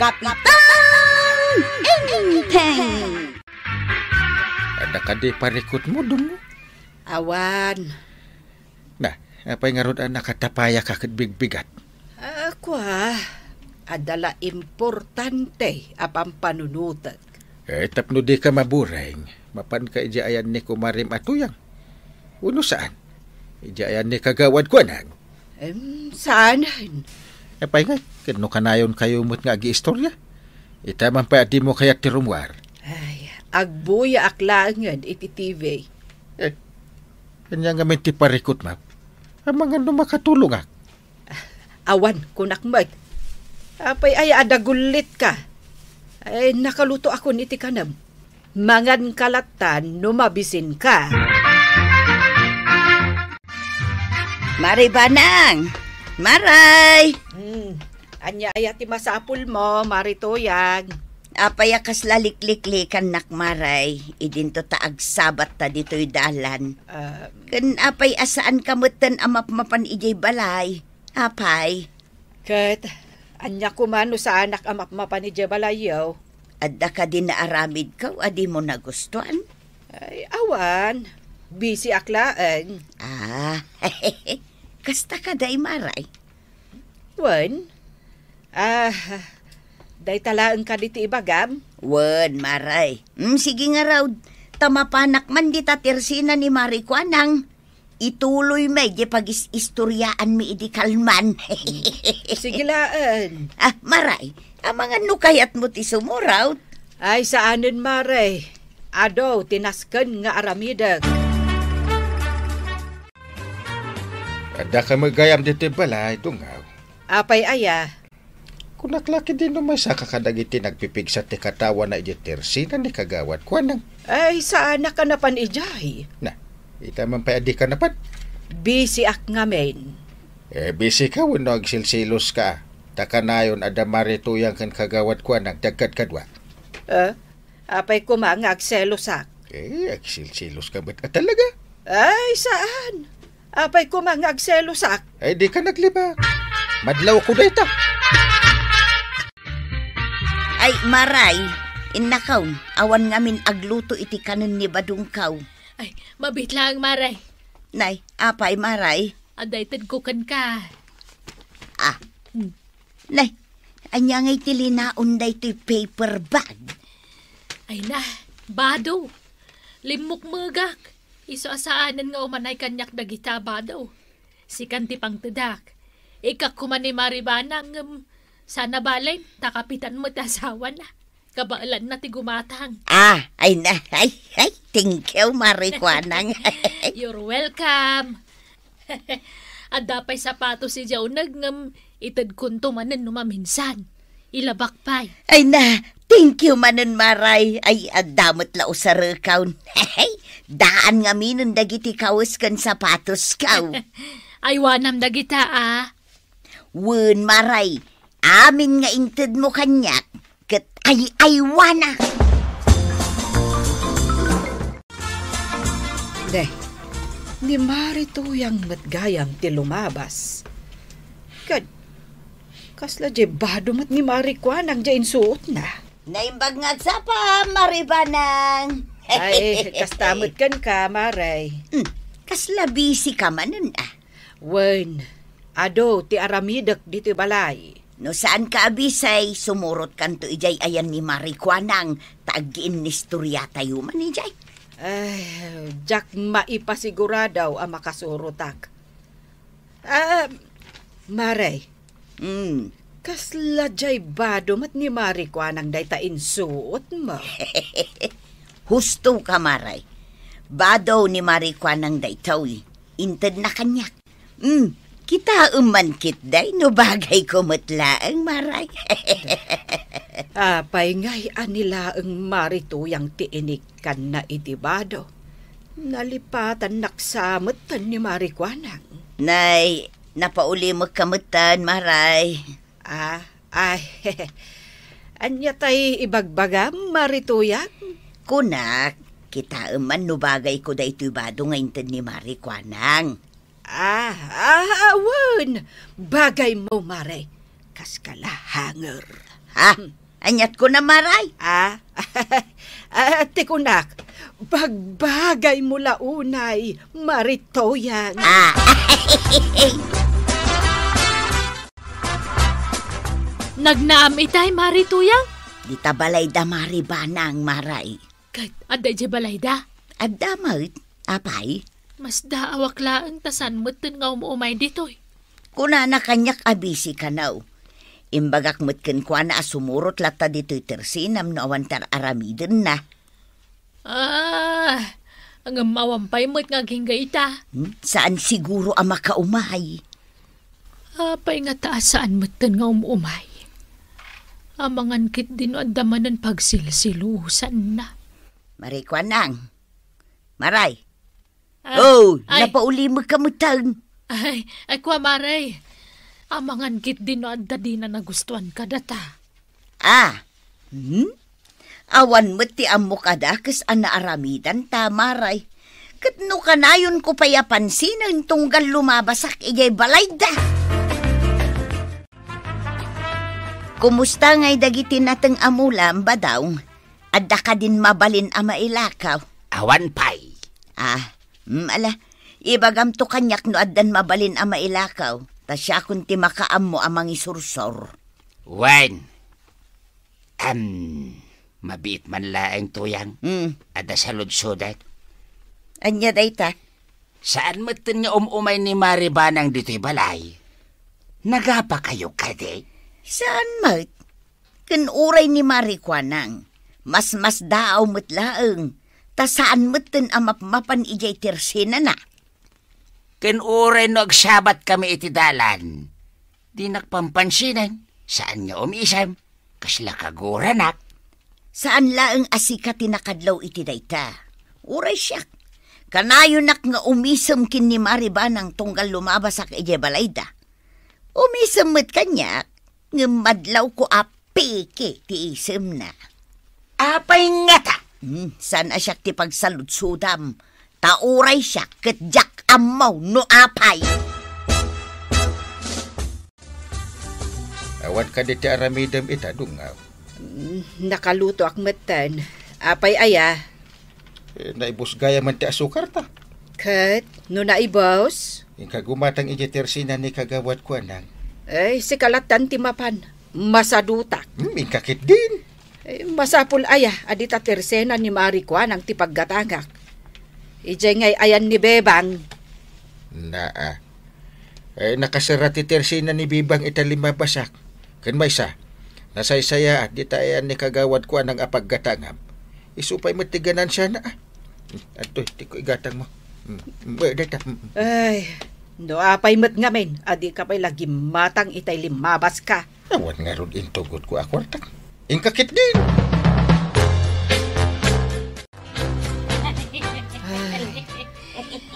Kapitan Inteng. Ada kade parikut mudum. Awan. Nah, apa yang ngarut anak kata payah kaget big bigat? Aku ah, adalah importante apa panunutak. Eh, tap nudi ka mabureng. Mapan ka ija ayan atu yang. Uno saan? Ija ayan ni kagawad ku anang. E eh, paingay, kano kanayon kayo mo't nga agiistorya? Ita man pa di mo kayak tirumwar. Ay, agbuya aklangan iti TV. Eh, kanya nga ti parikot, ma'am. Ang mga no makatulong ak. Ah, awan, kunakmat. Apay ay adagulit ka. Ay, nakaluto ako niti kanam. Mangan kalatan, numabisin ka. Maribanang! Maray! Hmm. Anya ay ati masapul mo, marituyag. Apaya kas lalikliklikan nak maray, idinto taag sabat ta dito'y dalan. Uh, Kan apay asaan kamutan amapmapan ah, ijay balay, apay. Kat, anya kumano sa anak amapmapan ah, ijay balay yaw. Adda ka din na aramid ka, adi mo nagustuhan. Ay, awan. Busy aklaan. Ah, Kasta ka day maray. Wan? Ah, day talaan ka diti ibagam? Wan, maray. Mm, sige nga raw, tamapanak man di tatersina ni Marikwanang. Ituloy may di pag-istoryaan mi idi kalman. sige laan. Ah, maray, ang mga nukayat mo ti sumuraw. Ay, saanin maray. Ado, tinasken nga aramidag. Kada ka magayam dito bala, ito nga. Apay aya. Kung naklaki din naman sa kakadagiti nagpipig sa tikatawa na iditersina ni kagawat ko nang. Ay, saan ka na pan ijay? Na, itaman pa adi ka na pan. Busy ak nga men. Eh, busy ka, wano silsilos ka. Takanayon adamarituyan kan kagawat ko nang dagkat kadwa. Eh, apay kumangag selosak. Eh, agsilsilos ka ba't talaga? Ay, saan? Apay ko mga agselusak. Eh di ka naglibak. Madlaw ko dito. Ay, maray. Innakaw, awan ngamin agluto iti kanin ni Badungkaw. Ay, mabit lang, maray. Nay, apay, maray. Aday, tadkukan ka. Ah, hmm. nay, anya ngay tilinaon na ito'y paper bag. Ay na, bado. Limok magak. Iso asaanan nga umanay kanyak dagitaba daw. Si kanti pang tadak. Ika kuman ni Maribana ng um, mm, sana balay takapitan mo tasawa na. Kabaalan na ti gumatang. Ah, ay na, ay, ay, thank you, Marijuanang. You're welcome. At dapay sapato si Jaw nag ngam mm, itad kunto manan numaminsan. Ilabak pa'y. Ay na, Thank you manan maray. Ay, adamot la sa rekawn. Hey, daan nga minon dagiti kawis kan sapatos kaw. Ay, wanam dagita ah. Wun maray, amin nga inted mo kanyak. Kat ay aywana. De, ni Marito yung matgayam ti lumabas. Kad, kasla jebado mat ni Marikwanang jain suot na. Naimbag nga sa pa, maribanang. Ay, kastamot kan ka, maray. Mm, kasla busy ka manan ah. Wen, ado, ti aramidak dito balay. No saan ka abisay, sumurot kan to ijay ayan ni Marikwanang, tagin ni storya tayo man ijay. Ay, Jack, maipasigura daw ang makasurotak. Ah, Maray. Hmm, Kasla jay bado mat ni Marikwa nang dayta insuot mo. Husto ka, Maray. Bado ni Marikwa nang daytaw eh. Intad na kanyak. Mm, kita uman kit day no bagay ko matlaang Maray. Apay ah, ngay anilaang marito yang tiinikan na itibado. Nalipatan naksamatan ni Marikwanang. Nay, napauli magkamatan, Maray. Ah, ay, anya tay ibagbaga marituyak? Kunak, kita man no bagay ko da itubado nga inten ni Mari Kwanang. Ah, ah, awon, bagay mo, Mare. Kaskala kalahanger. Ha? Anyat ko na, Maray? Ah, ah kunak, bagbagay mo launay, maritoyan. Ah, Nagnaam itay, Mari Tuyang? Di ta balayda, Mari Bana ang maray. Kahit aday di balayda? Adda, Mart. Apay? Mas daawak laang tasan mutin nga umuumay ditoy. Kuna na kanyak abisi ka naw. Imbagak mutkin kwa na asumurot lata dito'y tersinam no awantar aramidin na. Ah, ang mawampay mo't nga gingaita. Hmm? Saan siguro ang makaumahay? Apay nga taas saan mutin nga umuumay. Amangan kit din ang damanan pagsilsilusan na. Marikwan nang. Maray. Ay, ah, oh, ay, napauli mo kamutang. Ay, ay kwa maray. Amangan kit din ang dadina na gustuan ka data. Ah, hmm? Awan mo ti amo kada kas ana ta maray. Katno kanayon ko payapansin ang tunggal lumabasak igay balay da. Kumusta ngay dagiti natang amulam ba daw? Adda ka din mabalin ama mailakaw. Awan pay. Ah, mala, mm, ibagam to kanyak no addan mabalin ama mailakaw. Ta siya kun ti makaam mo amang isursor. Wen. Um, mabiit man laeng tuyang. Mm. Ada sa lodsodat. Anya dayta? Saan matan niya umumay ni Maribanang dito'y balay? Nagapa kayo kade? Saan mat? uray ni Marikwanang, mas mas daaw mat laeng, ta saan mat amap mapan ijay tersena na. Kanuray nagsabat kami iti dalan. Di nakpampansinan, saan nga umisam, kasla kaguranak. Saan laeng asika tinakadlaw iti dayta? Uray siyak. Kanayunak nga umisam kin ni Maribanang tunggal lumabasak ijay balayda. Umisamit kanyak, nga madlaw ko apike ti isim na. Apay nga ta! Hmm, sana siya ti pagsaludsudam. Tauray siya kadyak amaw no apay. Awan ka di ti aramidam ita dungaw. Hmm, nakaluto ak matan. Apay aya. Eh, naibos gaya man ti asukar ta. Kat, no naibos? Yung kagumatang ijetersina ni kagawat ko anang ay, si kalatan timapan, masadutak. ikakit hmm, din. Ay, masapul aya, ah, adita tersena ni Marikwan ang tipaggatangak. Ijay ngay ayan ni Bebang. ah. Ay, nakasara ti tersena ni Bebang italima basak. Kan may sa, nasaysaya at ditayan ni kagawad ko ang apaggatangam. Isupay matiganan siya na. Ah. Ato, di ko igatang mo. Mm, Ay, No apay ah, mat ngamin, adi ah, ka pa'y lagi matang itay limabas ka. Awan nga ron intugod ko akwartak. Inkakit din.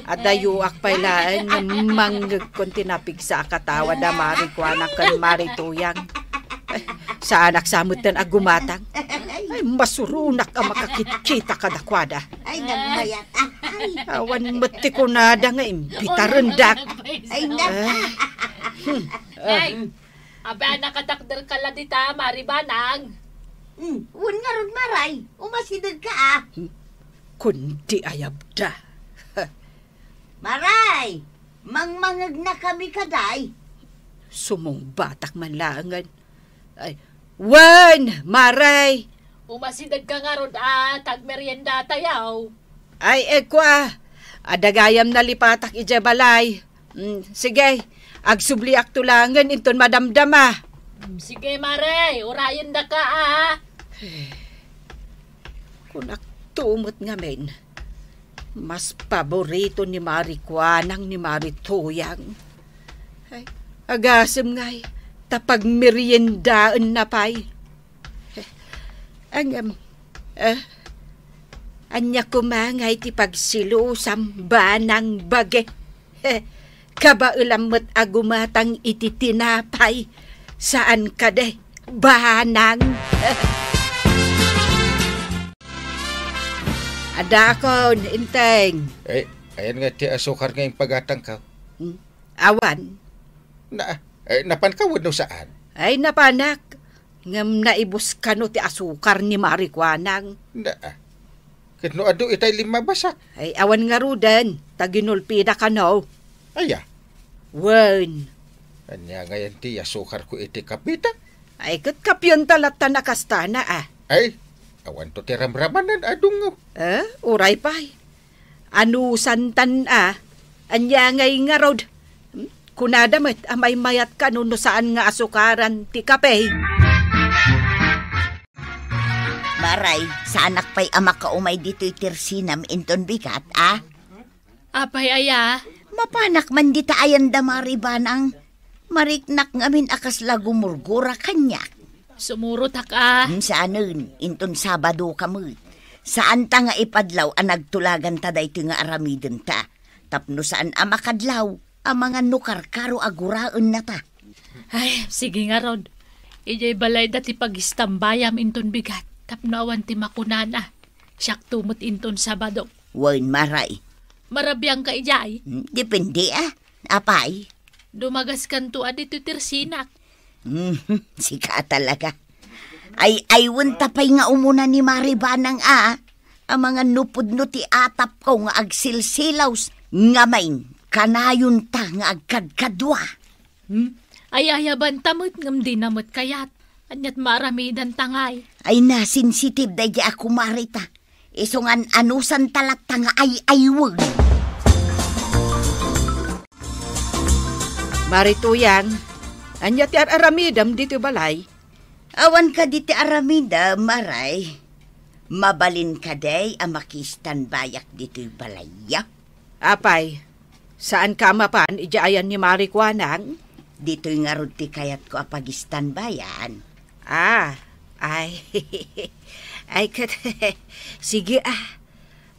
Adayo akpailaan ng manggag kong tinapig sa akatawa da marikwana kan marituyang sa anak sa samutan agumatag. Ah, ay, masurunak ang makakitsita kadakwada. Ay, nagmayat. Ah, ay. Awan matikunada nga imbitarandak. Ay, na. Hmm. Eh. Nay, aba nakatakder ka la dita, maribanang. Hmm, un nga ron maray, umasidad ka ah. Kundi ayab ayabda. maray, mangmangag na kami kaday. Sumong batak man laangan ay, Wen! Maray! Umasidag ka nga ron ah, tagmerienda tayaw. Ay, ekwa. Adagayam na lipatak ijebalay. Mm, sige, agsubli ak tulangan inton madamdama. Mm, sige, Maray, urayan da ka ah. Kunak tumot nga men. Mas paborito ni Marikwanang ni Marituyang. Ay, agasim nga'y tapag meriendaan na pay. Ang, um, uh, anya kumangay ti pagsilo sambanang bage. Kaba eh, Kabailamot agumatang ititinapay. Saan ka de? Banang. Ada ako, inteng. Eh, ayan nga ti asukar ngayong pagatang ka. Hmm? Awan. Na, eh, napankawad no saan? Ay, napanak. Ngam naibus ka no ti asukar ni Marikwanang. Na, ah. Kitno ado itay lima basa. Ay, awan nga rudan. Taginulpida ka no. Aya. Wen. Anya ngayon ti asukar ko iti kapita. Ay, kat kapyon talata na kastana ah. Ay, awan to ti ramramanan adong. Eh, uray pa. Ano santan ah. Anya ngay nga rod. Kunada met amay ah, mayat ka nuno saan nga asukaran ti kape. Maray, sa anak pa'y ama ka umay dito'y tirsinam inton bigat, ah? Apay aya? Mapanak man di ta ayan damari banang. Mariknak ngamin akas lagumurgura kanya. Sumuro ta ka. Hmm, saan Inton Sabado kamut. Saan ta nga ipadlaw ang nagtulagan ta dayto nga aramidon ta? Tapno saan amakadlaw? ang mga nukarkaro aguraon na ta. Ay, sige nga Rod. Ijay balay dati pagistambayam inton bigat. Tapnawan ti makunana. Siyak tumot inton sabado. Wain maray. Marabiyang ka ijay? Hmm, depende ah. Apay. Dumagas kan to adito ah, tirsinak. Mm, sika talaga. Ay aywan tapay nga umuna ni Maribanang a. Ah ang mga nupod ti atap ko nga agsilsilaws ngamain kanayon ta nga agkadkadwa. Hmm? Ay ayaban tamot ngam dinamot kayat. Anyat maramidan tangay. Ay na, nasensitive day ako marita. Isungan anusan talak tanga ay aywag. Marito yan. Anyat yan aramidam dito balay. Awan ka dito aramida, maray. Mabalin ka day amakistan bayak dito balay. Apay, Saan ka mapan, ijayan ni Marikwanang? Dito'y nga ti kayat ko apagistan bayan. Ah, ay, ay kat, sige ah,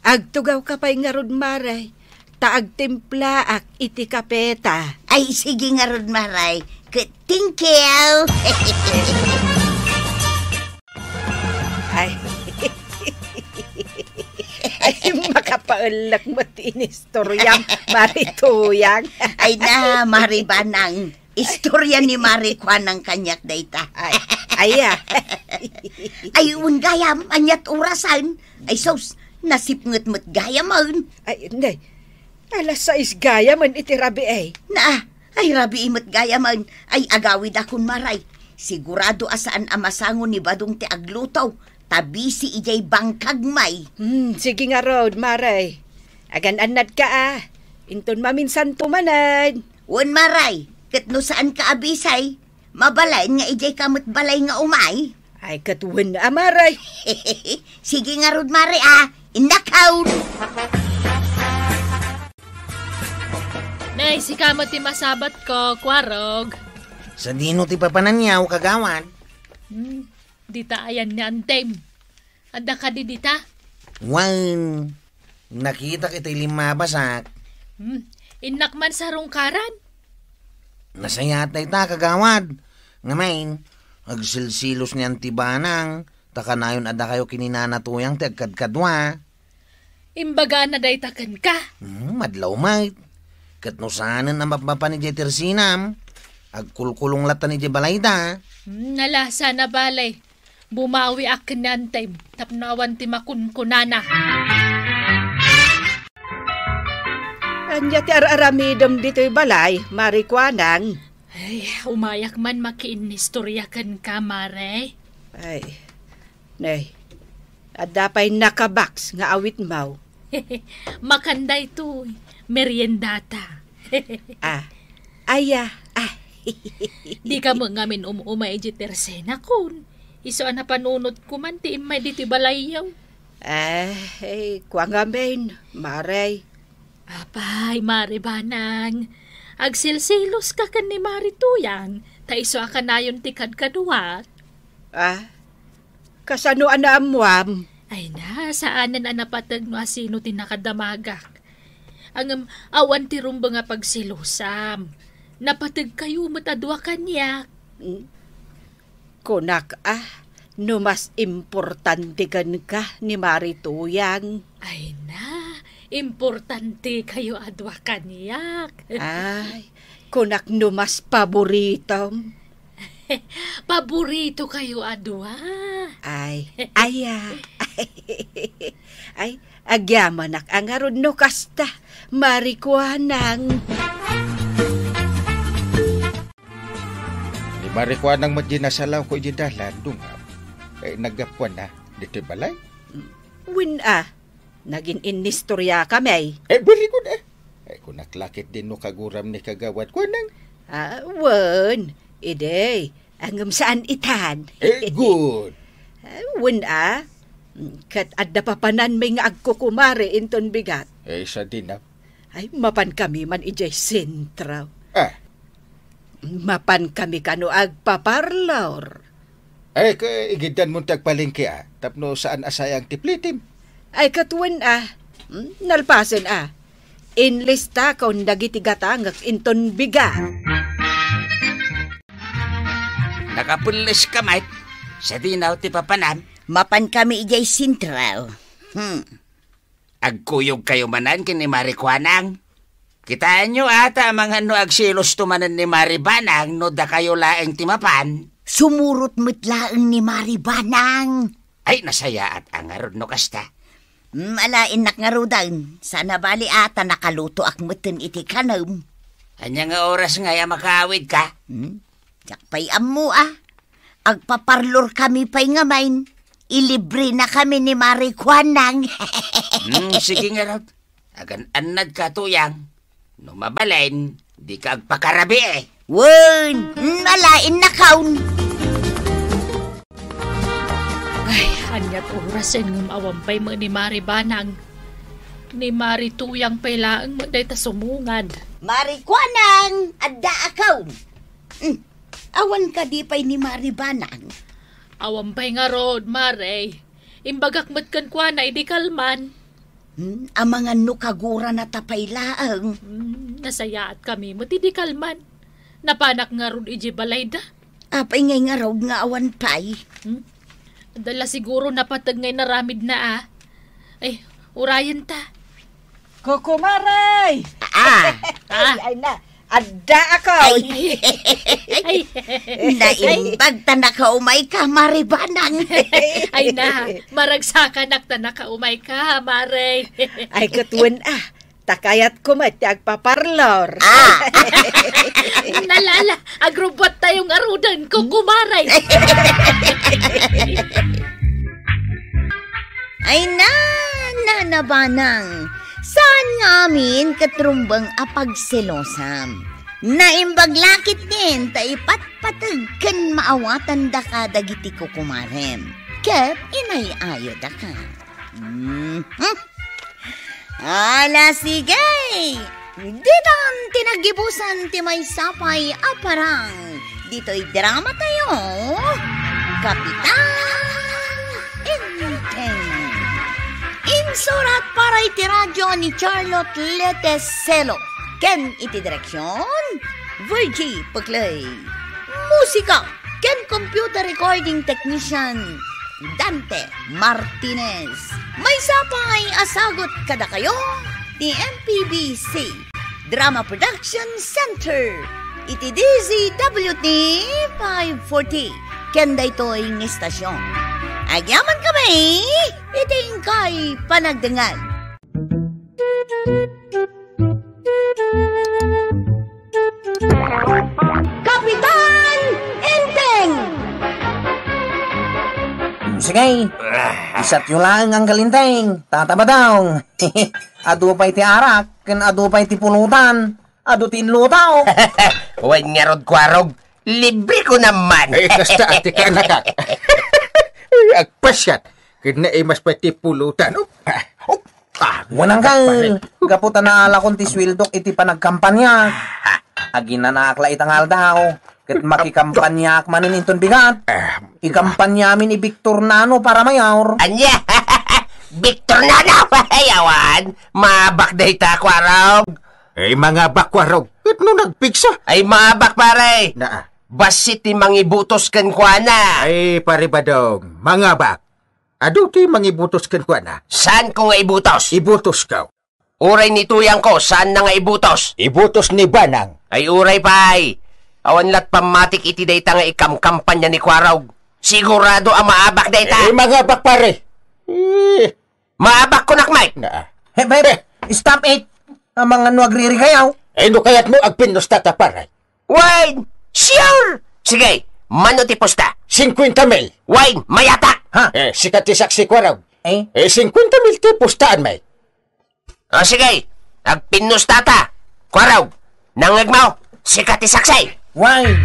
agtugaw ka pa'y nga maray, taag timpla ak iti kapeta. Ay, sige nga maray, kat, thank you! ay, ay makapaulak mati ni istoryang marituyang. ay na, maribanang istorya ni Marikwan ng kanyak dayta. Ay, aya. ay, ungayam, anyat orasan. Ay, sos, nasipngat mat gaya man. Ay, hindi. Alas sa gaya man iti rabi eh. Na, ay rabi imat gaya man. Ay agawid akong maray. Sigurado asaan amasangon ni Badong ti aglutaw Tabi si ijay bangkagmay. Hmm, sige nga Rod, maray. Agan anad ka ah. Inton maminsan tumanad. Un, maray, katno saan ka abisay? Mabalain nga ijay kamot balay nga umay. Ay, katuwan na ah, maray. sige nga Rod, maray ah. Inakaw! Nay, si kamot ti masabat ko, kwarog. Sa dino ti papananyaw, kagawan. Hmm. Dita ayan ni Antem. Ada ka di dita? Wan, nakita kita limabasak. Hmm, inak man sa rungkaran. Nasaya tay ta kagawad. Ngamain, agsilsilos ni Antibanang, takanayon ada kayo kininanatuyang tagkadkadwa. Imbaga na day takan ka. Hmm, madlaw mate. Katnusanan ang mapapa ni Jetersinam. Agkulkulong lata ni Jebalayda. Hmm, nala sana balay bumawi aknan tay tapnawan ti makunkunana. Anya ti araramidom dito'y balay, marikwanang. Ay, umayak man makiinistoryakan ka, Mare. Ay, nay, at dapay nakabaks nga awit maw. Makanday to, meriendata. ah, aya, ah. Di ka mo ngamin umumay di tersena kun. Iso na panunod ko man, ti imay dito balayaw. Eh, eh, kuwang amin, maray. Apay, mare banang. Agsilsilos ka kan ni Marituyan, ta iso ka na yun ti kadkaduwat. Ah, kasano ana amwam? Ay na, saanan ana patag no asino ti nakadamagak. Ang um, awan ti rumba nga pagsilusam. Napatag kayo matadwa kanyak. Mm. Kunak ah, no mas importante kan ka ni Marituyang. Ay na, importante kayo adwa kaniyak. Ay, kunak no mas paboritom. Paborito kayo adwa. Ay, aya. Ay, agyaman ak angaron no kasta. Marikuanang. Marikuanang. Marikwa nang madinasalaw ko yung dalan, dungam. Eh, nagapuan na, Dito balay. Win ah, naging inistorya kami. Eh, bali ko na. Eh, kung naklakit din no kaguram ni kagawad ko nang... Ah, wan, ide, angam saan itan. Eh, good. Eh, win ah, kat adda papanan may nga agkukumari inton bigat. Eh, sa din ah. Ay, mapan kami man ijay sintraw. Mapan kami kano agpaparlaor. Ay, igidan mo tagpalingki ah. Tapno saan asayang tiplitim? Ay, katuwan ah. Hmm? Nalpasen ah. Inlista kaon dagiti gatangak inton biga. Nakapulis ka, Mike. Sa dinaw ti papanan. Mapan kami ijay sintral. Hmm. Agkuyog kayo manan kini Marijuanang. Kitaan nyo ata mga no agsilos tumanan ni Maribanang no da kayo laeng timapan. Sumurot mitlaang ni Maribanang. Ay, nasaya at angarod no kasta. Malain hmm, nak ngarudan. Sana bali ata nakaluto ak mutin iti kanam. Anya nga oras nga ya makawid ka? Hmm? Jakpay ammo ah. Agpaparlor kami pay ngamain. Ilibre na kami ni Marijuanang. hmm, sige nga Agan anad ka tuyang. No mabalin, di ka agpakarabi eh. Wan, alain na kaun. Ay, hanyat oras ang awampay mo ni Mari Banang. Ni Mari Tuyang pailaang mo day tasumungad. Mari Kwanang, adda akaw. Mm, awan ka di pa'y ni Mari Banang. Awampay nga rod, Mari. Imbagak matkan kwa na kalman. Hmm, ang mga nukagura na tapaylaang. Hmm, nasayaat kami mo, tidi Napanak nga ron iji balayda. Apay ngay nga raw nga awan pay. Hmm? Dala siguro napatag ngay naramid na ah. Ay, urayan ta. Kokomaray! Ah! ah. Ay, ay na, Adda ako. Naimbag ta na ka Mare Banang. ay na, maragsakan ta na ka Mare. ay katuan ah takayat ko mati agpaparlor. Ah! Nalala, agrobot tayong arudan ko kumaray. Ay na, nanabanang. Saan ngamin katrumbang apagselosam? Naimbaglakit din ta ipatpatag kan maawatan da ka dagiti ko kumarem. Kep inayayo da ka. Mm hmm? Ala sige! Didan tinagibusan ti may sapay aparang. Dito'y drama tayo, oh. Kapitan! Surat para itiradyo ni Charlotte Leteselo. Ken iti direksyon, Virgie Paglay. Musika, Ken Computer Recording Technician, Dante Martinez. May sapa ay asagot kada kayo ni MPBC Drama Production Center. Iti DZWT 540. Ken daytoy ng estasyon. Agyaman kami, eh? iting kay panagdengal. Kapitan Enteng! Sige, isat nyo lang ang kalinteng, tataba daw. adu pa'y ti arak, kan adu pa'y ti pulutan, adu ti inlutaw. Huwag nga rod kwarog, libre ko naman. Eh, kasta ati ka ang pasyat. Kina ay mas pati pulutan. Oh, oh, ah, Wanang kang gaputan na ala kong tiswildok iti panagkampanya. Agina na akla itangal daw. Oh. Kat makikampanya ak manin inton bigat. Ah. Ikampanya min i Victor Nano para mayaw. Anya! Victor Nano! Ayawan! Mabakday ta kwarog! Ay mga bakwarog! no nagpiksa! Ay mabak pare! Naa basit ti mangibutos ken kuana. Ay, pare badong, mga bak. Ado ti mangibutos ken kuana? San ko nga ibutos? Ibutos ka. Uray ni tuyang ko, saan na nga ibutos? Ibutos ni Banang. Ay, uray pay. Awan lat pamatik iti dayta nga ikamkampanya ni Kwarog. Sigurado ang maabak dayta. Eh, mga bak pare. Eh. Maabak ko nak, Mike. Na. Hey, eh, babe, eh. stop it. Ang mga nuagriri kayaw. Eh, no kayat mo agpinos tata pare. Wait! Sure! Sige, manutipusta. 50 mil. Wine, mayata! Ha? Eh, sikat isak si Kwaraw. Eh? Eh, 50 mil tipustaan may. O ah, sige, agpinustata. Kwaraw, nangagmaw, sikat isaksay. Wine.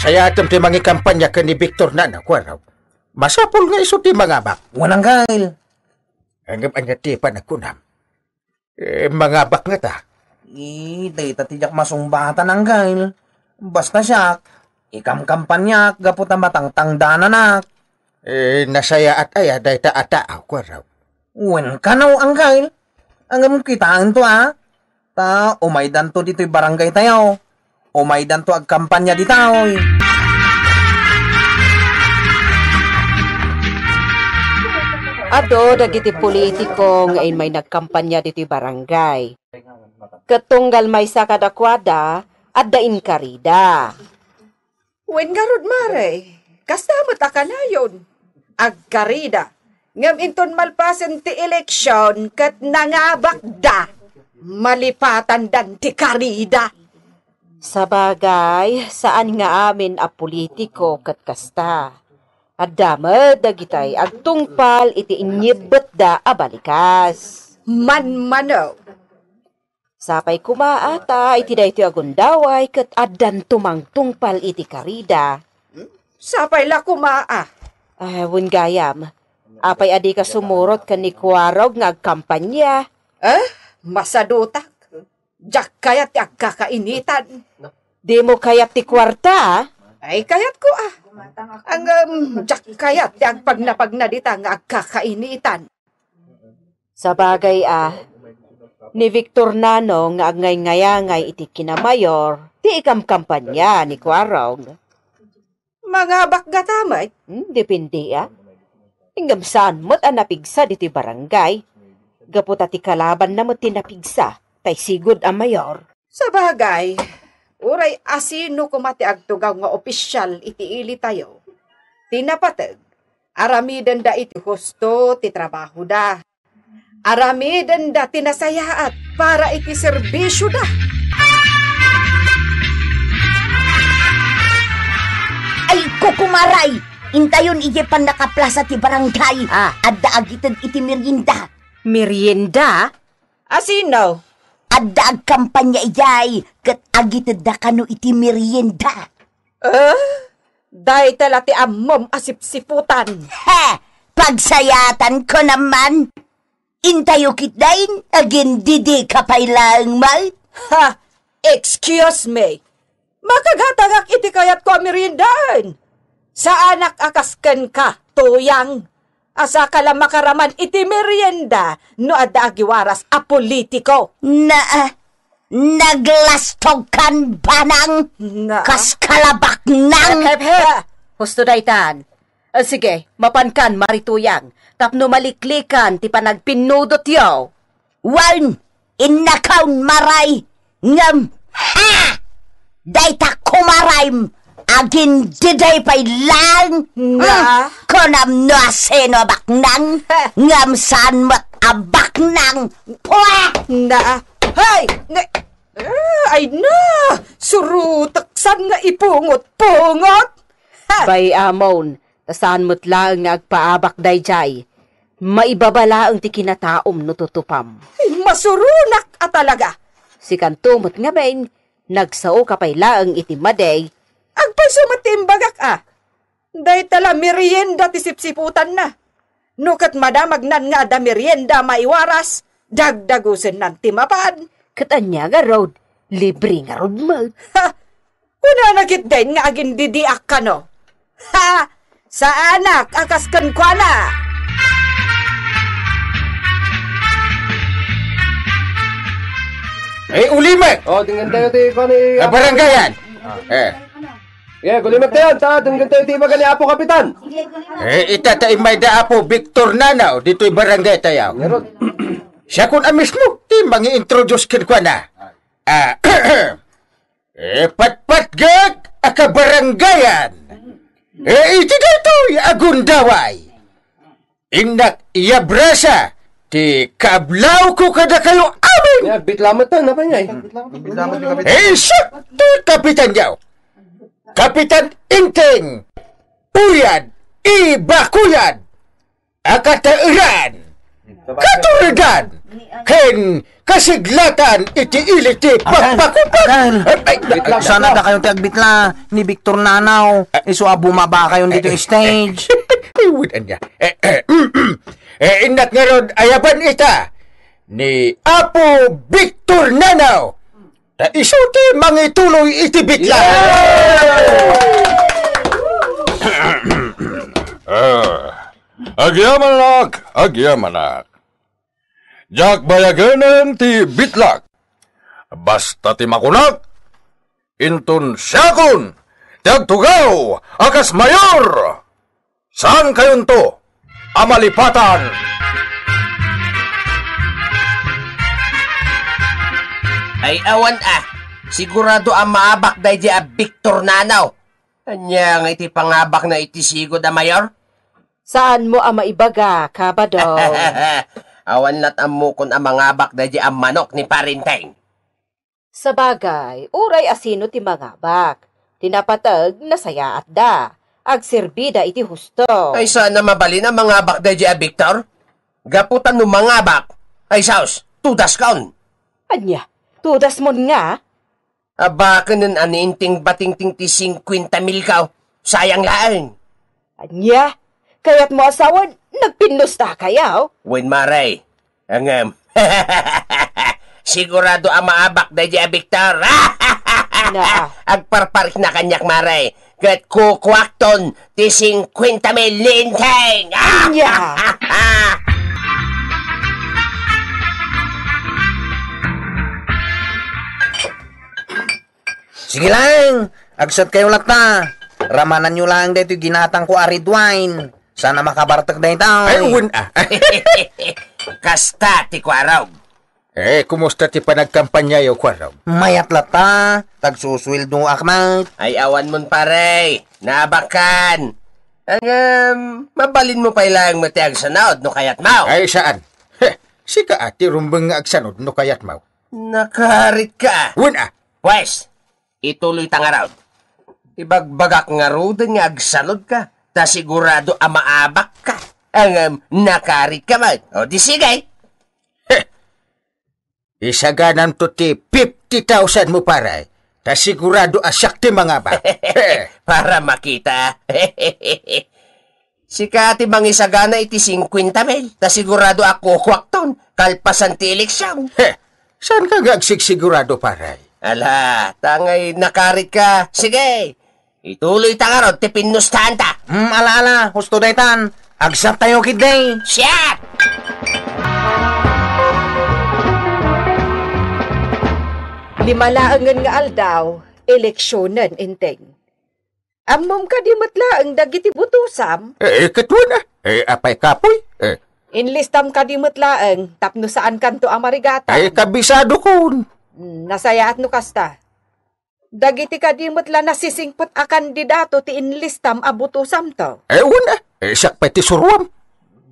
Saya atom ti mga kampanya ka ni Victor na na, Kwaraw. Masapol nga iso ti mga bak. Walang gail. Anggap ang natipan na kunam. Eh, mga baklat ah. Eh, data tiyak masungbatan ang gail. Basta siyak, ikamkampanyak, gapot ang matang tangdananak. Eh, nasaya at aya, data ata ako raw. Wen kanaw ang gail. Ang kitaan to ah. Ta, umay danto dito'y barangay tayo. Umay danto ag kampanya ditaoy. Eh. Ado dagiti politiko ngayon may nagkampanya diti barangay. Katunggal may sa kadakwada at dain karida. Wen nga mare, kasama ta kalayon. Agkarida, ngam inton malpasen ti eleksyon kat nangabakda. Malipatan dan ti karida. Sabagay, saan nga amin a politiko kat kasta? Adama dagitay tungpal iti inyibet da abalikas. Manmano. Sapay kumaata iti da iti agundaway kat adan tungpal iti karida. Sapay la kumaa. Ay, ah, gayam. Apay adi ka sumurot ka ni Kuwarog nga kampanya. Eh, masadutak. Diyak kaya ti agkakainitan. Di mo kaya't ti kwarta, ah? Ay, kayat ko ah. Ang um, jak kayat, ang pagnapag na dita nga agkakainiitan. Sa bagay ah, ni Victor Nano nga agngay ngay iti kinamayor, ti ikam kampanya ni Kwarog. Mga bakgatamay? Hmm, depende ah. Ingam saan mo't anapigsa diti barangay. Gaputa ti kalaban na mo't tinapigsa, tay sigod ang mayor. Sa bagay, Uray asino kumati agtugaw nga opisyal itiili tayo. Tinapatag, aramiden da iti husto ti trabaho da. Arami Aramiden da tinasayaat para iti serbisyo da. Ay kukumaray! Intayon ijepan nakaplasa ti barangay ha. Ah. Adda agitan iti merienda. Merienda? Asino? Ada ag kampanya iyay, kat agitada ka no iti merienda. Eh? Dahi talati amom asipsiputan. Ha! Pagsayatan ko naman. Intayo kitdain, agin didi kapailang mal. Ha! Excuse me. Makagatagak iti kayat ko amirindahan. Sa anak akasken ka, tuyang. Asa kala makaraman iti merienda no adda agiwaras a politiko. Na, naglastog kan banang na. kaskalabak nang. Hep, hep, Husto daitan. Eh, sige, mapankan marituyang. Tapno maliklikan ti panagpinudot yo. Wan, innakawn maray. Ngam, ha! Dayta kumaraym diday pay lang nga konam no aseno baknang ngam san mat abaknang pwa eh, na hay na ah, ay na surutaksan nga ipungot pungot bay amon tasan mo't lang nga agpaabak dayjay maibabala ang ti kinataom no tutupam masurunak a talaga si kantumot nga ben nagsaw kapay iti itimaday Agpaso matimbagak ah. Day tala merienda ti sipsiputan na. Nukat madamagnan nga da merienda maiwaras, dagdagusin nan timapad. Katanya nga road, libre nga road mo. Ha! Unanakit din nga agin didiak ka no. Ha! Sa anak, akaskan kwa na! Eh, ulime! O, oh, tingnan tayo tayo kwa ni... Kaparanggayan! Ah. Eh, Yeah, gulimat tayo, ta, dunggan tayo tiba ka Apo Kapitan. Eh, itatay may da Apo Victor Nanaw, dito'y barangay tayo. Siya kun amis mo, ti mangi introduce kin ko na. Ah, eh, patpat gag, akabarangayan. Eh, iti dito'y agundaway. Inak iyabrasa, ti kablaw ko kada kayo amin. Yeah, bitlamat na, napanyay. Bitlamat ka, Eh, sakto, Kapitan Yaw. Kapitan Inting, Uyad, Ibakuyad, Akataran, Katuridan, Ken, Kasiglatan, Iti Itiiliti, Pagpakupan. Sana da kayong tagbitla ni Victor Nanaw. Eh, Iso ah, bumaba kayo dito eh, stage. Iwinan niya. Eh, eh, eh, inat nga ron, ayaban ita ni Apo Victor Nanaw na isulti mangituloy itibit lang. ah, agyamanak, agyamanak. Jak bayaganan ti bitlak. Basta ti makunak. Intun siyakon. Tiag tugaw, akas mayor. Saan kayon to? Amalipatan. Amalipatan. Ay awan ah, sigurado ang maabak day di a ah, Victor Nanaw. Anya nga iti pangabak na iti sigod a mayor? Saan mo ah, ang maibaga, kabado? awan nat amukon ang ah, mangabak day di ang manok ni parinteng. Sa uray asino ti mangabak. Tinapatag na saya at da. Agsirbida iti husto. Ay sana mabalin ang mangabak day di a Victor? Gaputan no mangabak. Ay saus, tudas kaon. Anya, Tudas mo nga. Aba, kanun aninting batingting ti 50 mil ka. Oh. Sayang laan. Anya, kaya't mo asawa, nagpinlusta kayaw. Oh. Win maray. Ang, um, sigurado ang maabak na diya, Victor. na. Agparparik na kanyak maray. Gat kukwakton ti 50 mil linteng. Anya. Sige lang, agsat kayo lakta. Ramanan nyo lang dito ginatang ko arid wine. Sana makabartak na ito. Ay, uwan ah. Kasta ti Kwarog. Eh, kumusta ti panagkampanya yo Kwarog? Mayat Tagsusweld tagsuswildo akmat. Ay, awan mon pare, nabakan. Ang, um, mabalin mo pa ilang mati ang no kayat mao. Ay, saan? Heh, si ka ati rumbang agsanod no kayat mao. Nakaharit ka. Uwan ah. Wes, Ituloy ta nga raw. Ibagbagak nga raw nga agsalod ka. Ta sigurado ah, maabak ka. Ang um, nakari ka man. O di sigay. Isa ganam to ti 50,000 mo paray. Ta sigurado asyak ah, ti mga ba. Para makita. si Kati bang isagana iti 50 mil. Ta sigurado ako ah, kwakton. Kalpasan ti eleksyon. Saan ka gagsigsigurado paray? Ala, tangay nakarit ka. Sige, ituloy ta karon tipin pinustahan ta. Hmm, ala ala, husto daytan. Agsap tayo kid day. Shit! Limalaangan nga aldaw, eleksyonan inteng. Amom ka di matlaang dagiti butusam. Eh, eh katwa na. Eh. eh, apay kapoy. Eh. Inlistam ka di matlaang, tapno saan kanto amarigatan. Ay, kabisado kun. Nasaya at nukasta. Dagiti kadimot la nasisingpot a kandidato ti inlistam a buto samto. Ewan eh, eh siyak pa ti suruam.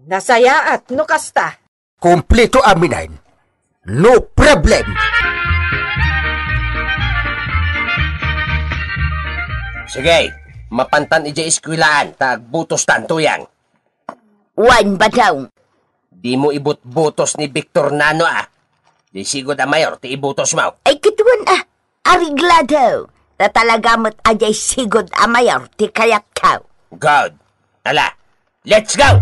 Nasaya at nukasta. Kompleto aminain. No problem. Sige, mapantan ija iskwilaan, tagbutos tanto yan. Wan ba daw? Di mo ibut-butos ni Victor Nano ah. Di sigod mayor, ti ibutos mo. Ay kituan ah, ariglado. Na talaga mo't ajay sigod ang mayor, ti kayat kao. Good. Ala, let's go!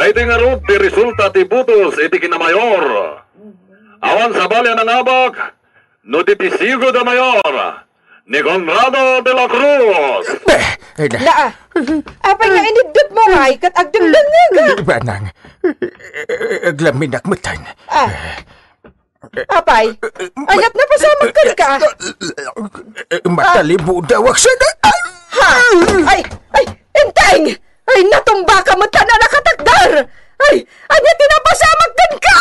Daiti nga ron, ti resulta ti butos, iti kinamayor. Awan sa balya ng abak, no ti sigod ang mayor ni Conrado de la Cruz. Eh, eh, Naa, apa nga inidip mo ray kat agdagdag nga ka. Eh, nang, aglamin akmatan. Ah, apay, ayat na pasamag ka ka. Matalibo daw ak siya ah! Ha? Ay, ay, enteng! Ay, natumba ka mo na nakatakdar! Ay, anya tinapasamag ka ka!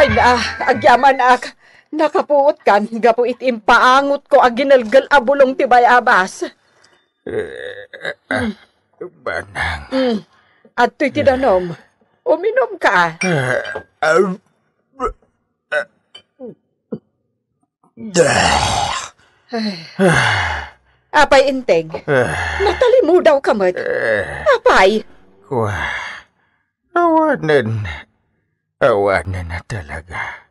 Ay na, agyaman ak. Nakapuot kan, gapo itim paangot ko aginalgal abulong tibay abas. uh, Banang. Mm. At to'y tinanom, uminom ka. Apay inteng, natali mo daw kamot. Apay. Kuha, awanan. Awana na talaga.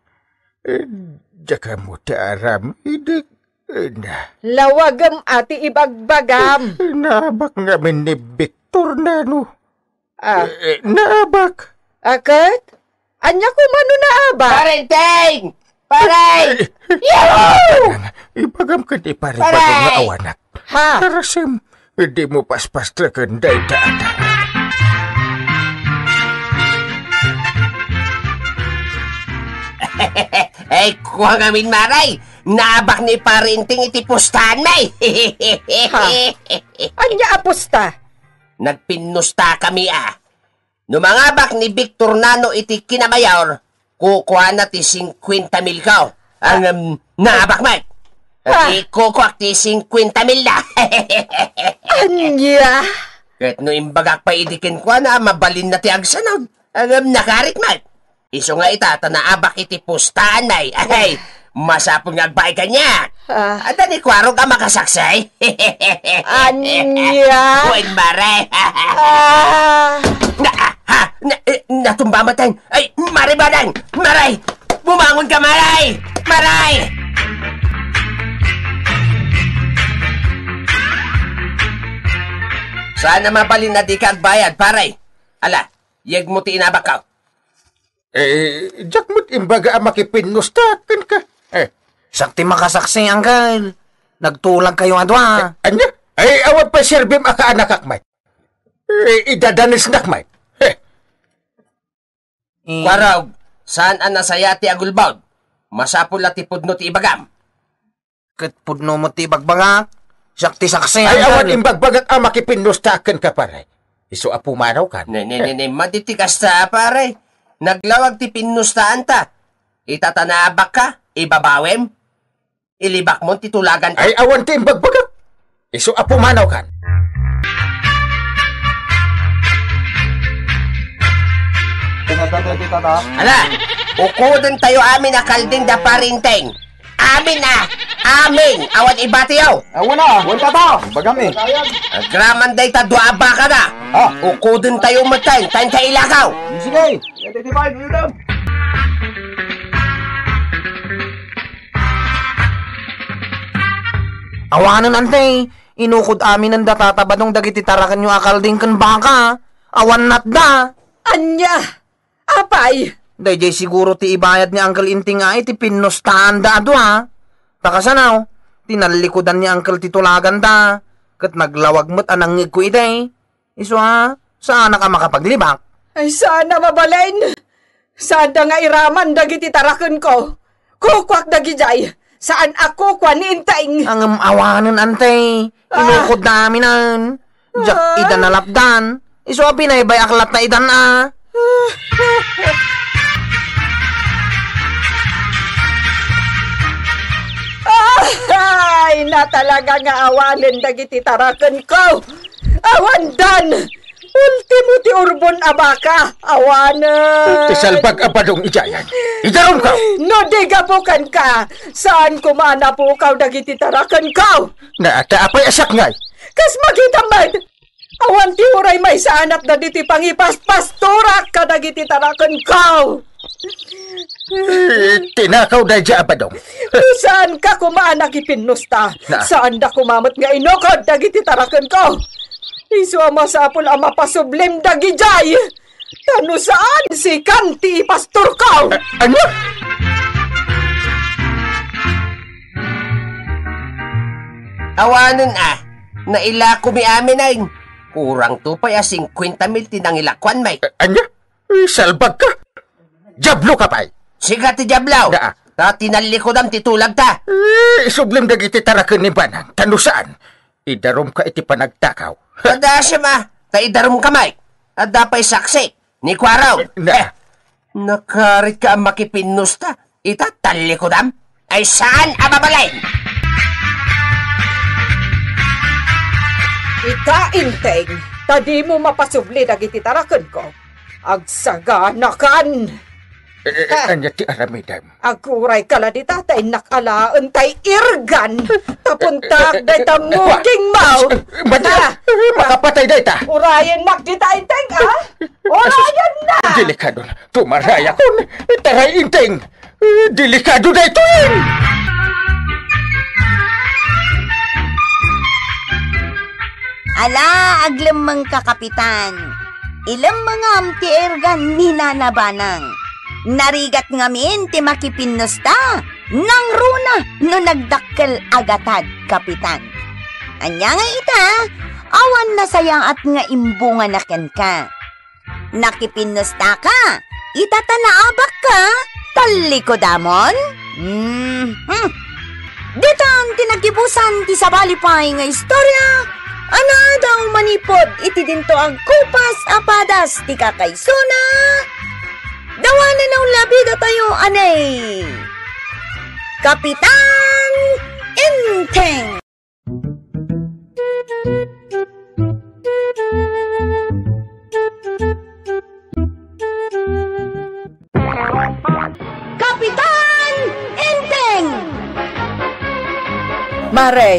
Daka eh, mo taaram, idik eh, na. Lawagam ati ibagbagam. Eh, naabak nga min ni Victor na no. Ah. Naabak. Akat? Anya ko mano naabak? Parenteng! Paray! Yahoo! Ibagam ka di pare pag nga awanak. Ha? Tarasim, hindi mo paspas na kanday taata. Ay, kuha ngamin maray! Naabak ni parenting iti pustahan may! ha? Anya apusta? Nagpinusta kami ah! Numangabak ni Victor Nano iti kinabayor, kukuha na ti 50 mil kao. Ang um, naabak may! At ikukuha ti 50 mil na! Ah. Anya! Kahit no imbagak pa idikin ko ah, na, mabalin na ti agsanag. Ang um, nakarit may! Iso nga itata na abak ah, iti pustanay. Ay, masapon nga agbae kanya. Uh, At ni kwarog ka makasaksay. Anya? Buwan mare. uh, na, ha, na, eh, natumba matay. Ay, maray badang. Maray. Bumangon ka, maray. Maray. Sana mapalin na di ka bayad, paray. Ala, yag mo ti inabak eh, jak mo't imbaga ah, makipin no ka. Eh. Sakti makasaksi, angkal. Nagtulang kayo adwa. Eh, anya? Ay, awad pa sirbim aka ah, ah, anak akmay. Eh, idadanis nakmay. Eh. Eh. Waraw, saan ang nasayati agulbawd? Masapul at ipudno ti ibagam. Kat pudno mo ti ibagbangak? Sakti saksi, Ay, angkal. awad imbagbagak ang makipin ka, pare. Iso apumaraw ka. Ne, ne, ne, ne, maditikas ta, pare. Naglawag ti pinnustaan ta. Itatanaabak ka, ibabawem. Ilibak mo titulagan ta. Ay awan ti bagbagat. Iso apo manaw kan. Ala, ukudan tayo amin akalding da parinteng. Amin na! Amin! Awan ibatiyaw! Awan na, awan ka ba? Bagami. Agraman day ta duaba ka na! Ah. Ukudin tayo matay, tayo sa ilakaw! Sige! 85, yun daw! Awanan antay, inukod amin ang datatabadong dagiti tarakan nyo akal din kan baka. Awan nat da. Anya! Apay! Dayjay siguro ti ibayad ni Uncle Inting ay eh, ti pinnustahan da do ha. Takasanaw, tinalikodan ni Uncle titulagan da. Kat naglawag mo't anangig ko iday. Eh. Iso ha, sana ka makapaglibak. Ay sana mabalain. Sada nga iraman dagiti tarakan ko. Kukwak dagijay. Saan ako kwanintaing? Ang amawanan antay. Ah. Inukod ah. naminan. Jack ah. idan na lapdan. Iso pinay bayak lat na idan ah. Mamatay na talaga nga awalin dagiti taraken ko. Awandan! Ultimo ti Urbon Abaka, awanan! Ti salbag apadong ijayan. Idarom ka! No, di gabukan ka! Saan kumana po kau dagiti tarakan kaw? Naata apay asak ngay! Kas makita man! Awan ti uray may saanap na diti pangipaspas turak ka dagiti tarakan kaw! Tinakaw na dyan pa dong. Saan ka kumaanak ipinusta? Na. Saan da kumamot nga inokod dagiti tarakan ko? Isu mo sa apol ama pasublim dagi jay. Tano saan si kanti pastor ko? ano? Awanon ah, naila kumi amin ay. Kurang tupay ah. a 50 mil tinangilakwan, Mike. Anya? Salbag ka? Jablo ka pa'y! Siga ti Jablaw! Da. Ta tinalikodam ti tulag ta! Eh, sublim na iti tarakin ni Banang. Tanusaan? Idarom ka iti panagtakaw. Kada siya ma! Ta idarom kamay! At dapay saksi! Ni Kwaraw! Na. Eh, nakarit ka ang makipinus ta! Ita talikodam? Ay saan ababalay? Ita inteng! Tadi mo mapasubli dagiti tarakan ko. Agsaganakan! Eh, Anya ti aramidem. Aguray kala di tatay nakalaon kay Irgan. Tapuntak day ta muging maw. Eh, Bata, eh, makapatay day ta. Urayan nak di tayo teng ah. Urayan na. Delikado na. Tumaraya kun. Taray inteng. Delikado day tuin. Ala, aglamang ka, Ilang mga amti Irgan ninanabanang. Narigat ngamin ti makipinusta, nang runa no nagdakkel agatad, kapitan. Anya nga ita, awan na sayang at nga imbunga na ken ka. Nakipinusta ka, itatanaabak ka, talikodamon? Mm-hmm. Ditan tinagibusan ti sabalipay nga istorya, Anadaw manipod iti dinto ang kupas apadas ti kakaisuna Dawanan ng labi da tayo anay. Kapitan Inteng. Kapitan Inteng. Mare,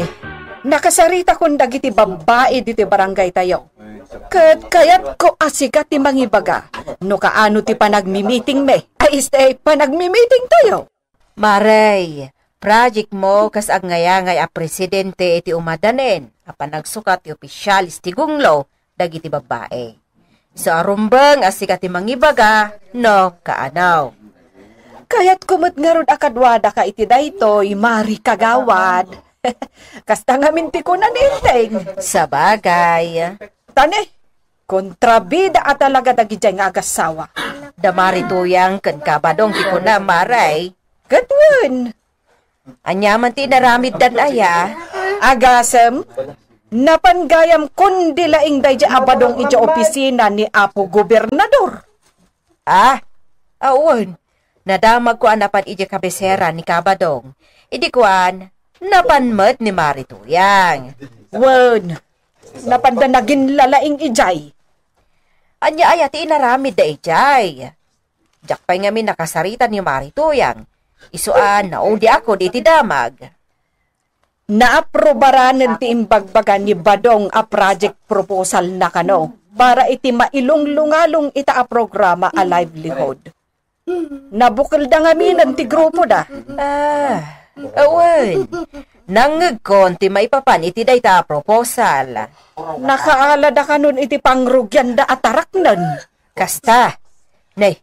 nakasarita kong dagiti babae diti barangay tayo Kat kayat ko asika ti mangibaga. No kaano ti panagmi-meeting me. Ay stay, panagmi-meeting tayo. Maray, project mo kas agngayangay a presidente iti umadanen. A panagsukat ti opisyalis ti gunglo dagiti babae. So arumbang asika ti mangibaga no kaanaw. Kayat kumot nga rod akadwada ka iti daytoy, Mari Kagawad. Kasta nga minti ko na ninteng. Sabagay kani. Kontrabida at talaga dagijay nga agasawa. Damari tuyang kan kabadong di ko na maray. Katwan. Anyaman ti naramid dan aya. Agasem, napangayam kundi laing dayja abadong ija opisina ni Apo Gobernador. Ah, awon. Nadamag ko anapan ija kabesera ni kabadong. Idi kuan, napanmet ni Marituyang. Won, napanda naging lalaing ijay. Anya ay ati inaramid da ijay. Jakpay nga mi nakasaritan ni Marituyang. Isuan na di ako di tidamag. Naaprobaranan ti imbagbagan ni Badong a project proposal na kano para iti mailunglungalong ita a programa a livelihood. Nabukil da nga minan ti grupo da. Ah, awan. Nangagon ti maipapan iti dayta proposal. Nakaalada ka nun iti pangrugyan da atarak nun. Kasta, nay,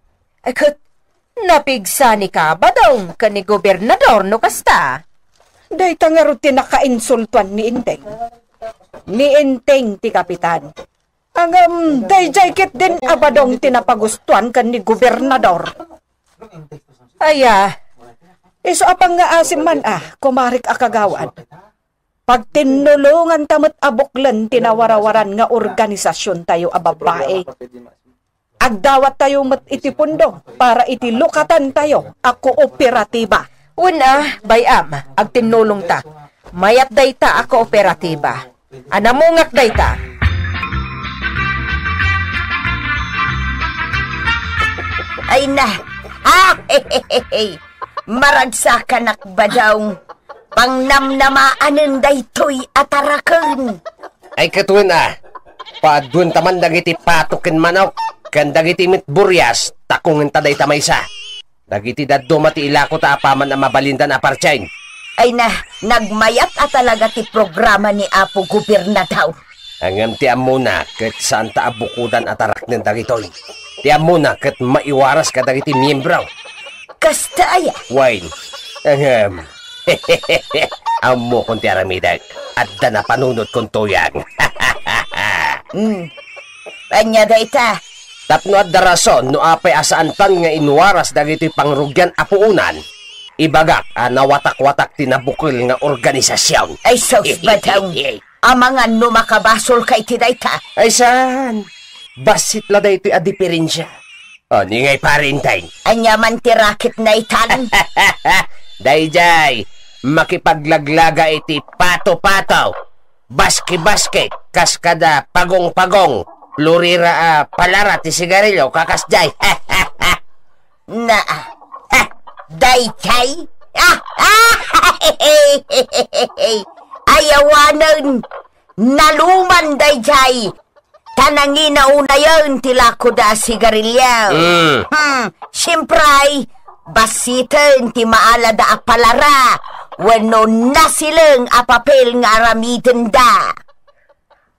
akot, napigsani ka ba daw ka ni gobernador no kasta? Dayta nga ti nakainsultuan ni Inteng. Ni Inteng ti kapitan. Ang um, dayjay kit din abadong tinapagustuan kan ni gobernador. Aya, Iso apang nga asim man ah, kumarik akagawan. Pag tinulungan tamat abuklan, tinawarawaran nga organisasyon tayo a babae. Agdawat tayo mat itipundo para itilukatan tayo a kooperatiba. Una, bayam, ag tinulong ta. Mayat day a kooperatiba. Anamungak day Ay na! Ah! Hey, maragsakan akbadaw, pangnamnamaanan daytoy atarakan. Ay katun ah, padun taman dagiti patukin manok, kan dagiti mitburyas, takungin taday tamaysa. Dagiti daddo mati ilako ta apaman na mabalindan apartsayn. Ah, Ay na, nagmayat at talaga ti programa ni Apo Gubernadaw. Angam ti amuna, kat saan ta abukudan atarak ng dagitoy. Ti amuna, kat maiwaras ka dagiti miyembraw kastaya. ಕಷ್ಟಾಯ ವೈನ್ Amo kong tiyaramidag at da napanunod kong tuyang. hmm. Panya da ita. Tapno at darason no apay asaan pang nga inuwaras dagito'y pangrugyan apuunan. Ibagak a ah, nawatak-watak tinabukil nga organisasyon. Ay sos bataw. Amangan no makabasol kay ti dayta. Ay saan? Basit la dayto'y adiperensya o, oh, ningay parintay. Anyaman ti rakit na itan. Dayjay, makipaglaglaga iti pato pataw Basket-basket, kaskada, pagong-pagong. Lurira, uh, ah, palara ti sigarilyo, kakasjay. na, ha, eh. dayjay? Ah, ah, ayawanan, naluman dayjay. Tanangina una yun tila ko da sigarilyo. Mm. Hmm, siyempre, basitan ti maala da apalara, wano nasilang apapel nga aramitin da.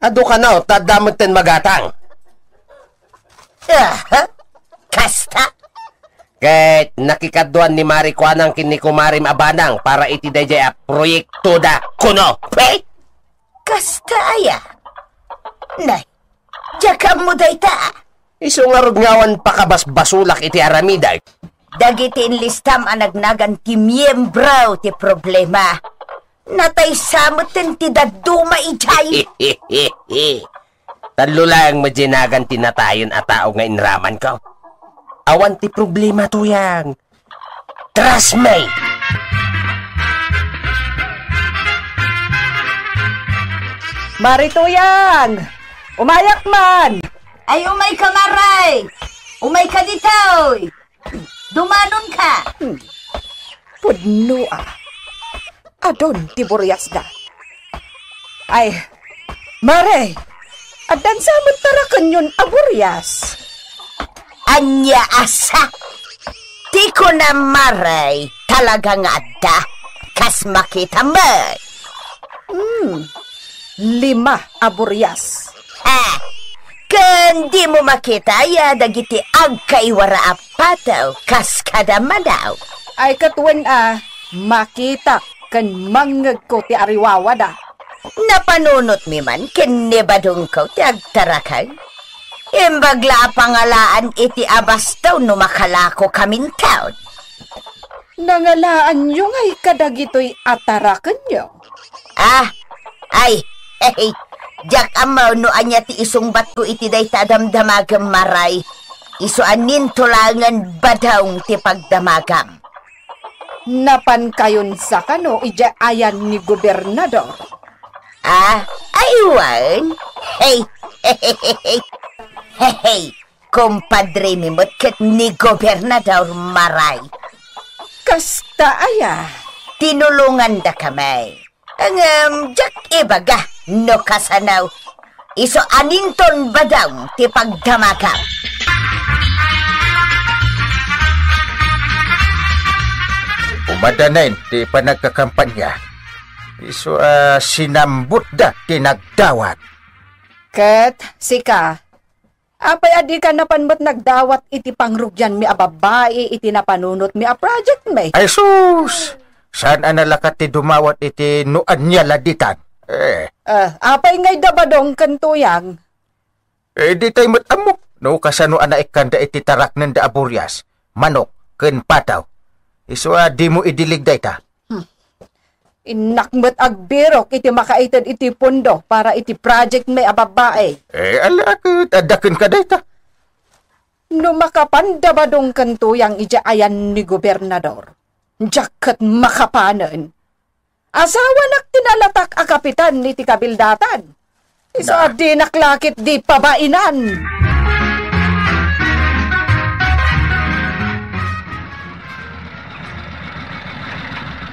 Ado ka na, tadamot ten magatang. Ah, kasta? Kahit nakikadwan ni Mari Kwanang kinikumarim abanang para iti dayjay a proyekto da kuno. Pe? Kasta aya. Nay, Sakam mo dayta. Isungarod ngawan pakabasbasulak iti aramiday. Dagiti inlistam ang nagnagan ti miyembro ti problema. Natay samutin ti daduma ijay. Talo lang ti natayon a tao nga inraman ko. Awan ti problema to yang. Trust me! Marituyang! Umayak man! Ay, umay ka maray! Umay ka ditoy! Dumanon ka! Hmm. Pudno ah! Adon, tiburyas da! Ay, maray! Adan sa matarakan yun, aburyas! Anya asa! Di ko na maray! Talaga nga da! Kas makita mo! Hmm, lima aburyas! Ah, kan mo makita ya dagiti agkay wara apataw kaskada manaw. Ay katuan ah, makita kan mangag ko ti ariwawa da. Napanunot mi man kinibadong ko ti agtarakag. Imbagla pangalaan iti abas no makalako kamin taon. Nangalaan nyo ngay kadagito'y atarakan nyo. Ah, ay, hey, Jak amaw no anya ti isong ko iti day tadamdamagang maray. anin tulangan badawng ti pagdamagam. Napan kayon sa kano, ija ayan ni gobernador. Ah, aywan. Hey, hey, hey, hey, hey, mi mo't ni gobernador maray. Kasta aya. Tinulungan da kamay. Ang um, jak ibaga no kasanaw, iso aninton badang ti pagdamakap. Umadanin ti panagkakampanya, iso uh, ah, sinambot da tinagdawat. Ket, sika, Apay adi ka napan nagdawat iti pangrugyan mi a iti napanunot mi a project may. Ay sus! Saan analakat ti dumawat iti nuan niya laditan? Eh, Uh, apay ngay dabadong kantuyang. Eh di tayo matamok. No, kasano anaik kanda iti tarak ng daaburyas. Manok, ken pataw. Iswa ah, di mo idilig dayta. Hmm. Inakmat agbirok iti makaitan iti pundo para iti project may ababae. Eh alak, tadakin ka dayta. No makapandabadong ba dong kantuyang ija ayan ni gobernador? Jakat makapanan. Asawa nak tinalatak a kapitan ni tikabildatan. Isa na. di naklakit di pabainan.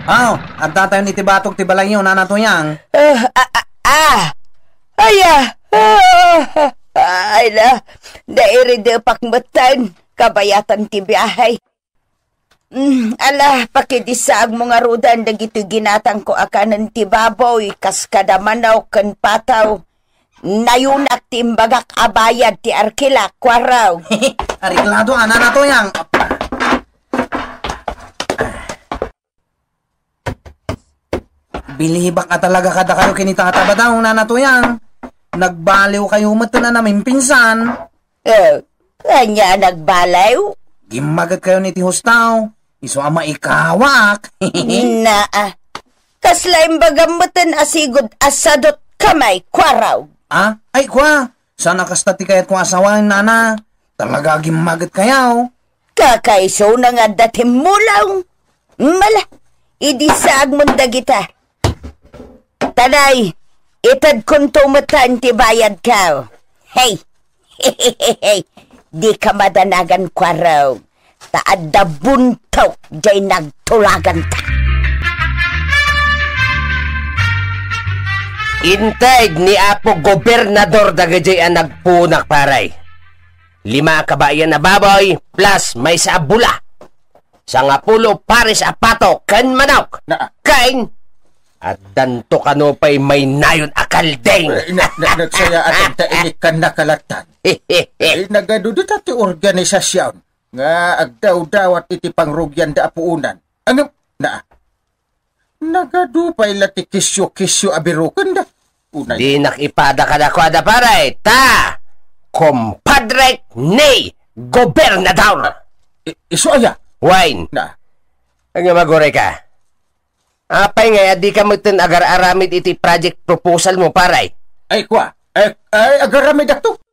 Aw, oh, at tatayo ni Tibatok Tibalay yun, nanato Uh, eh, ah, ah, ah, aya, ah, ah, ala, dairi de pakmatan, kabayatan ti biyahay, Mm, ala, pakidisaag mo nga rudan, dagito ginatang ko akanan ti baboy, kas kadamanaw kan pataw. Nayunak ti imbagak abayad ti arkila, kwaraw. Ariklado, ana na to yang. Bilibak ka talaga kada kayo kinitata ba daw, nana to yang. Nagbaliw kayo mato na namin pinsan. Eh, kanya nagbalaw? Gimagat kayo ni Tihostaw. Iso ama ikawak. Nina, ah. Kaslaim bagamatan asigod asadot kamay kwaraw. Ah, ay kwa. Sana kastati kaya't kung asawain nana. Talaga gimagat kayaw. Kakaiso na nga datim mulaw. Mala, idisaag mong dagita. Tanay, itad kong tumatan tibayad ka. Hey, hey, hey, hey, di ka madanagan kwaraw na adda buntaw day nagtulagan ta. Intag ni Apo Gobernador dagajay ang nagpunak paray. Lima kabayan na baboy plus may sa abula. Sangapulo pares apato kan manok. Na kain at danto kano pa'y may nayon akaldeng. Eh, na, nagsaya at ang tainik kan nakalatan. Ay, eh, nagadudot at organisasyon. Nga agdaw-daw at itipang rugyan da apuunan. Ang na Nagadupay lati kisyo-kisyo abirukan da. Unay. Di nakipada ka na kuada paray. Ta! Compadre ni gobernador! Isu aya? Wine! Na. Ang magore ka. Apay nga, di ka mutin agar-aramid iti project proposal mo, paray. Ay, kwa? Ay, ay agaramid ato?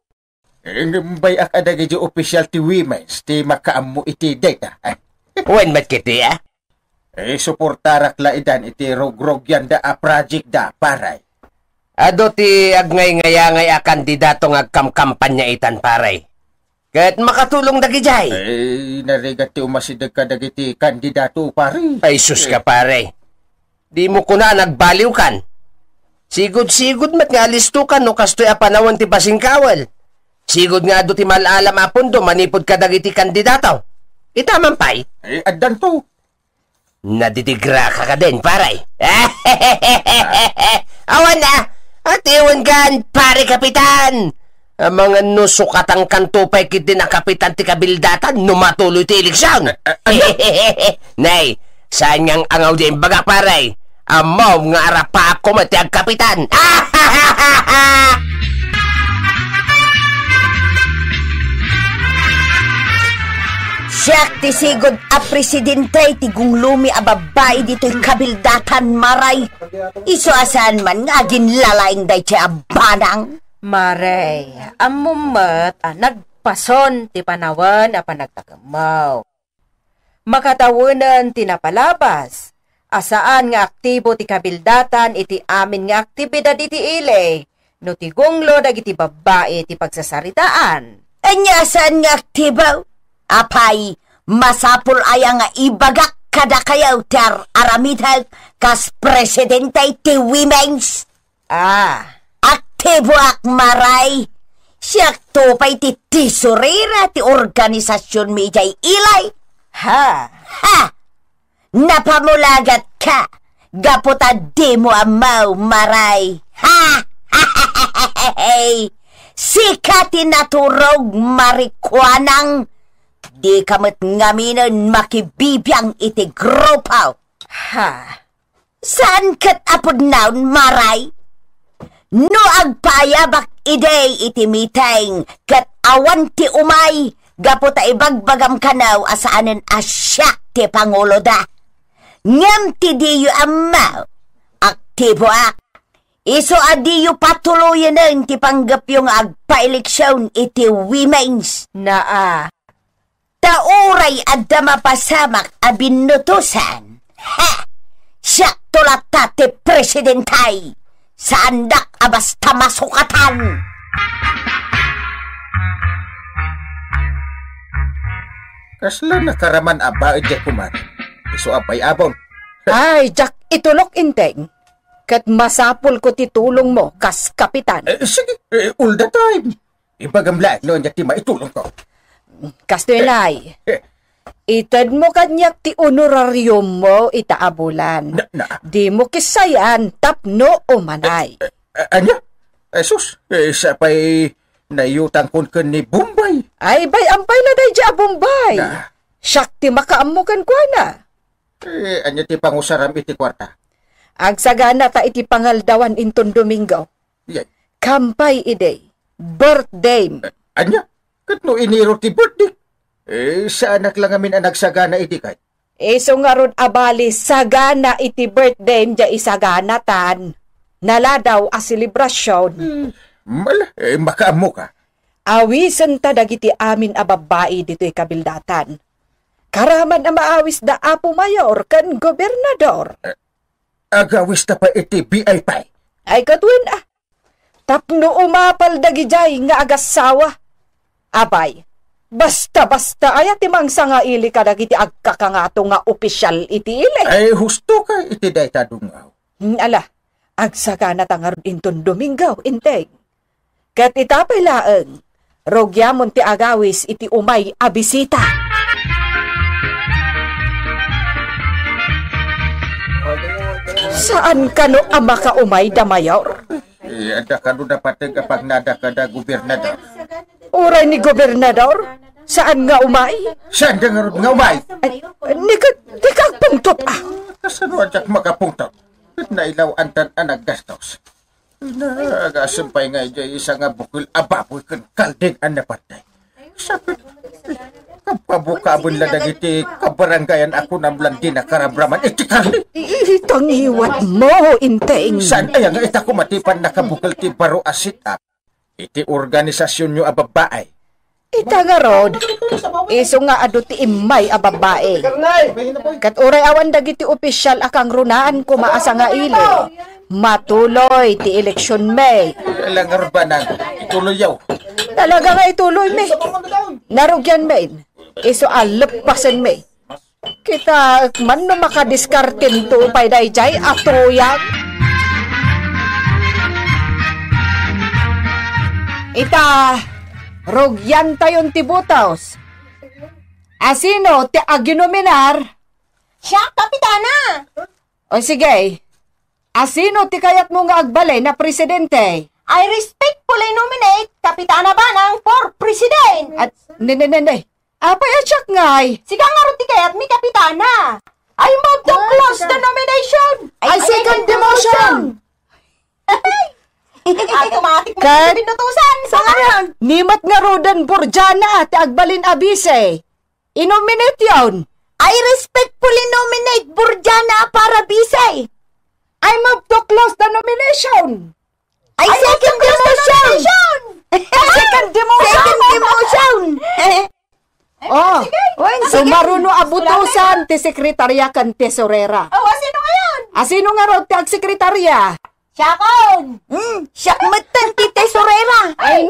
Bay ak ada gaji official ti women's ti makaamu iti data. Ah. Eh. Wen mat kiti ah? Eh, suportarak la idan iti rogrog yan da a ah, project da paray. Ado ti agngay ngayangay a kandidato nga kamkampanya itan paray. Kahit makatulong dagi jay. Eh, narigat ti umasidag ka dagiti kandidato paray. Ay sus ka paray. Di mo ko na nagbaliw kan. Sigod-sigod mat nga alisto ka no kastoy apanawan ti pasingkawal. Sigod nga do ti malalam apundo manipod ka dagiti kandidataw. Itaman pay. Eh, eh adan to. Naditigra ka ka din, paray. Ah. Awan na, at iwan gan, pare kapitan. Ang mga nusukatang kantupay kit din ang kapitan ti kabildatan, numatuloy ti eleksyon. Eh, eh, ano? Nay, saan ngang angaw din baga paray? Amaw nga arapa ako mati ang kapitan. Siyak ti sigod a presidente ti gunglumi a babae dito'y kabildatan maray. Iso asan man nga ginlalaing day ti abanang. Maray, amumat a ah, nagpason ti panawan a panagtagamaw. Makatawanan ti napalabas. Asaan nga aktibo ti kabildatan iti amin nga aktibidad iti ile. No ti gunglo dagiti babae ti pagsasaritaan. Anya saan nga aktibo? Apay, masapul aya ibagak kada kayaw ter aramid kas presidente ti women's. Ah. Aktibo ak maray. Siyak tupay ti tisurira ti organisasyon mi ilay. Ha? Ha? Napamulagat ka. Gaputa di mo amaw maray. Ha? Ha Sikati naturog marikwanang Di kamot ngaminon makibibiyang iti grupaw. Ha? Saan kat apod naon maray? No agpayabak iday iti miteng kat awan ti umay gapo ta ibagbagam kanaw asaanen asya ti Pangulo da. Ngam ti diyo amaw, aktibo ak. Iso adiyo patuloy na ti panggap yung agpa-eleksyon iti women's. Naa, Tauray adda mapasamak abinutusan. Ha! Siya tulatate presidentay sa abasta masukatan. Kasla nakaraman aba e Jack kumat. Iso apay abon. Ay, Jack, itulok inteng. Kat masapul ko titulong mo, kas kapitan. Eh, sige, eh, all the time. Ibagamlaan noon, Jack, di maitulong ko. Kastulay. Eh, eh. Itad mo kanyak ti honorarium mo itaabulan. Na, na. Di mo kisayan tapno o manay. Eh, eh, eh anya? Esus, eh, sa pa'y nayutang kun ka ni Bombay. Ay, bay, ampay na day dya Bombay. Na. Siyak ti makaamukan ko na. Eh, anya ti pangusaram iti kwarta? Agsagana ta iti pangaldawan inton Domingo. Yan. Kampay iday. Birthday. Eh, anya? Katno iniro ti birthday. Eh, sa anak lang amin ang nagsagana iti kay. Eh, so nga ron abali, sagana iti birthday niya isagana tan. Nala daw a celebration. Hmm, mala, eh, makaamo ka. Awisan ta dagiti amin a babae dito'y kabildatan. Karaman ang maawis da apo mayor kan gobernador. Uh, agawis ta pa iti BI Ay katwin ah. Tapno umapal dagijay nga agasawa Abay, basta-basta ay ati mangsa nga ili ka dagiti agka ka nga opisyal iti ili. Ay husto ka iti day ta dungaw. Hmm, ala, agsaka na tangarod inton Domingaw, integ. Kat itapay laeng, rogyamon ti agawis iti umay abisita. Saan kano ama ka umay da mayor? Eh, ada ka no dapat kapag nada ka da gobernador. Uray ni gobernador? Saan nga umay? Saan ka nga nga umay? Nikag, nikag pungtot ah. Saan wa jak makapungtot? Nailaw ang tananag gastos. Nagasimpay nga dyan isa nga bukil ababoy kan kalding ang napatay. Sabi, kapabukabon la dagiti kabarangayan ako ng blandina karabraman itikali. Itong iwat mo, intaing. Saan ay nga ita kumatipan nakabukal ti baro asitap. Iti organisasyon nyo ababae. Ah, Ita nga rod. Iso nga ado ti imay a ah, babae. Kat uray awan dagiti opisyal akang runaan ko maasa nga ili. Matuloy ti election May. Talaga ba na ituloy yaw? Talaga nga ituloy May. Narugyan May. Iso alapasan ah, May. Kita man no makadiskartin to upay dayjay atoyag. Ita, rogyan tayong tibutaws. Asino, ti aginominar? Siya, kapitana! O sige, asino ti kayat mo nga agbalay na presidente? I respectfully nominate Kapitana Banang for president! At, nene, nene, apay atsak ngay! Sige nga ti kayat mi Kapitana! I move to close the nomination! I, I second the motion! motion. Automatic tumatik na Kat- binutusan. Saan? Nimat nga rodan borjana at agbalin abise. Inominate yon. I respectfully nominate Burjana para bisay. I'm up to close the nomination. I, I second the motion. I second the motion. Second the motion. oh, Uy, sige. sumaruno abutusan ti sekretarya kan tesorera. Oh, sino ngayon? Asino ah, nga ro ti sekretarya? Sharon. Hmm, Syak meten titik sorera. Lah. Ay,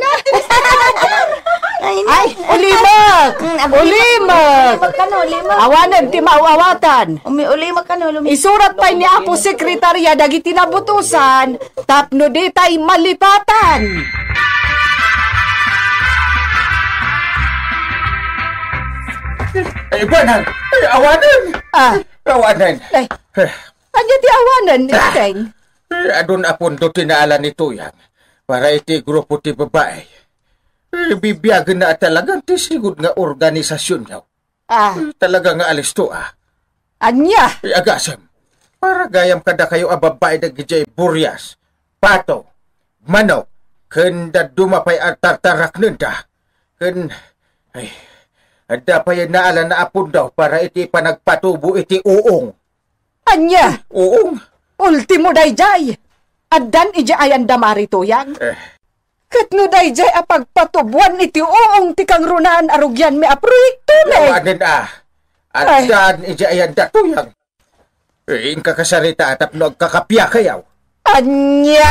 Ay, Ay, ulimak. Hmm, ulimak. Ulimak. Awan dan tim awatan. Umi ulimak kan eh, ulimak. Isurat pa ni apo sekretarya dagi tinabutusan. Tapno detay malipatan. Ay, eh, buwanan. Ay, eh, awanan. Ah. Awanan. Ay. Ay. Ay. Ay. Ay. Ay. Ay. Ay. Ay. Eh, Adon apun do tinaalan ni Tuyang para iti grupo ti babae. Eh, Bibiyag na talagang tisigod nga organisasyon niya. Ah. Eh, Talaga nga alis to ah. Anya? Agasem. Para gayam kada kayo a ah, babae na gijay buryas, pato, manok, kanda dumapay at tartarak nunda. Kan, ay, at dapat naala na apon daw para iti panagpatubo iti uong. Anya? Uong? Ultimo dayjay! Addan ija ay ang damari Eh. Katno dayjay apagpatubuan iti uong tikang runaan arugyan mi proyekto me. Lawanin ah. Addan ija ay ang datuyag. Eh, kakasarita at apnog kakapya kayaw. Anya!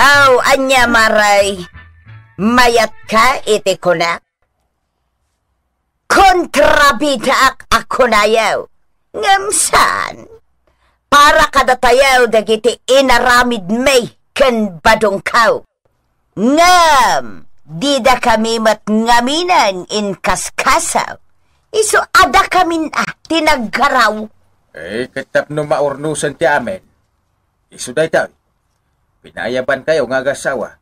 Aw, oh, anya maray. Mayat ka iti kunak? kontrabitaak akunayaw, ngamsan, para kada kadatayaw dagiti inaramid may ken badongkaw. Ngam, di da kami matngaminan in kaskasaw. Isu ada kamin ah, tinaggaraw. Eh, kitap no maurnusan ti amin. Iso day tayo. Pinayaban kayo nga gasawa.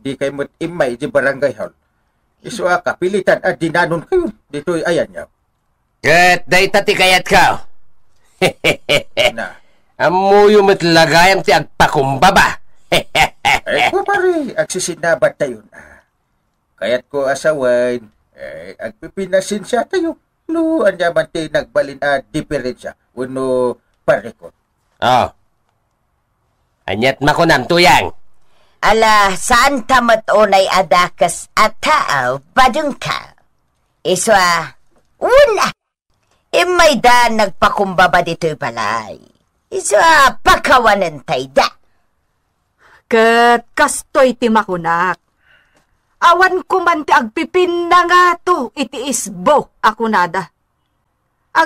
Di kayo mat imay di barangay hall. Isu ah, kapilitan ah, dinanon kayo. Dito'y ayan niya. Ket, day tati kayat ka. na. Amuyo lagayam ti agpakumbaba. eh, ko pare, agsisinabat tayo na. Kayat ko asawan, eh, agpipinasin siya tayo. No, anya man tayo nagbalin a diferensya. Uno, pare ko. Oh. Anyat makunam tuyang. Ala, saan tamat unay adakas at taaw badungkaw? Iswa, ah. una, imay da nagpakumbaba dito'y palay. Iswa, ah, pakawanan tay da. Kat, kastoy timakunak. Awan ko man agpipin na nga to, iti isbo ako nada.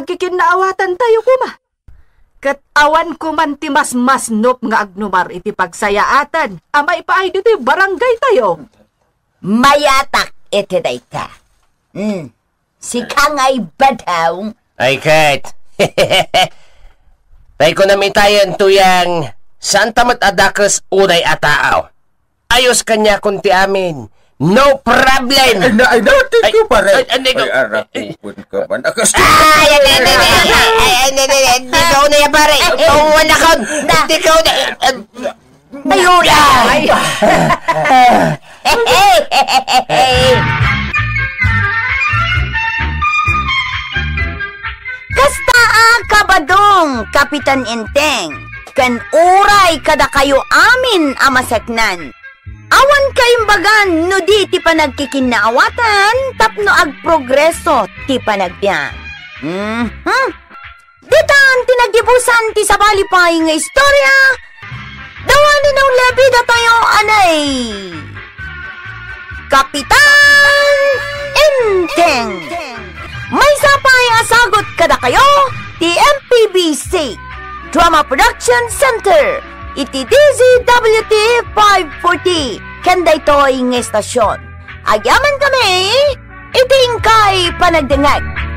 tayo kuma. Kat awan ko man mas masnop nga agnumar iti pagsayaatan. Ama ipaay dito barangay tayo. Mayatak iti day ka. Mm. Si Kangay Badaw. Ay, Kat. Tay ko namin tayan tuyang Santa Matadakas unay ataaw. Ayos kanya kunti amin. No problem! Ay, na, ay, natin ko pare. Ay, ay, ay, arapipun ka ba? Nakas... Ah, ay, ay, ay, ay, ay, ay, ay, ay, ay, ikaw na yan pare. Pauwan na ka. Ikaw na. Eh, eh, ayun na! Ay, ay, ay, ay, ay, ay, kabadong, Kapitan Enteng, kan uray kada kayo amin amasaknan. Awan kayong bagan, no di ti panagkikinawatan, tapno ag progreso ti panagbya. Mm-hmm. Ditan nagibusan ti sabali pa nga istorya, dawanin ng lebida tayo anay. Kapitan Enteng. Inteng. May sapay asagot kada kayo The MPBC Drama Production Center Iti DZWT 540 Kanda ito ing estasyon Agyaman kami Iting kay panagdingag